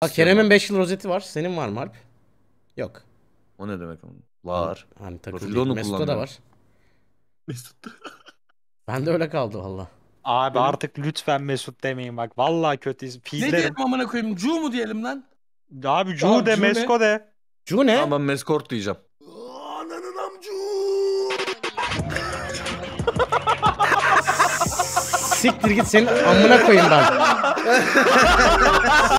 Ha Kerem'in 5 yıl rozeti var. Senin var mı Alp? Yok. O ne demek onun? Var. Hani, hani takılıyor. Mesut'ta da var. Mesut'ta. ben de öyle kaldı valla. Abi Benim... artık lütfen Mesut demeyin bak. Valla kötüyüz. Pizlerim. Ne diyelim amına koyayım? Cu mu diyelim lan? Abi Cu de, Cu Mesko ne? de. Cu ne? Tamam Meskort diyeceğim. Ananın amcu. Siktir git senin amına koyayım ben.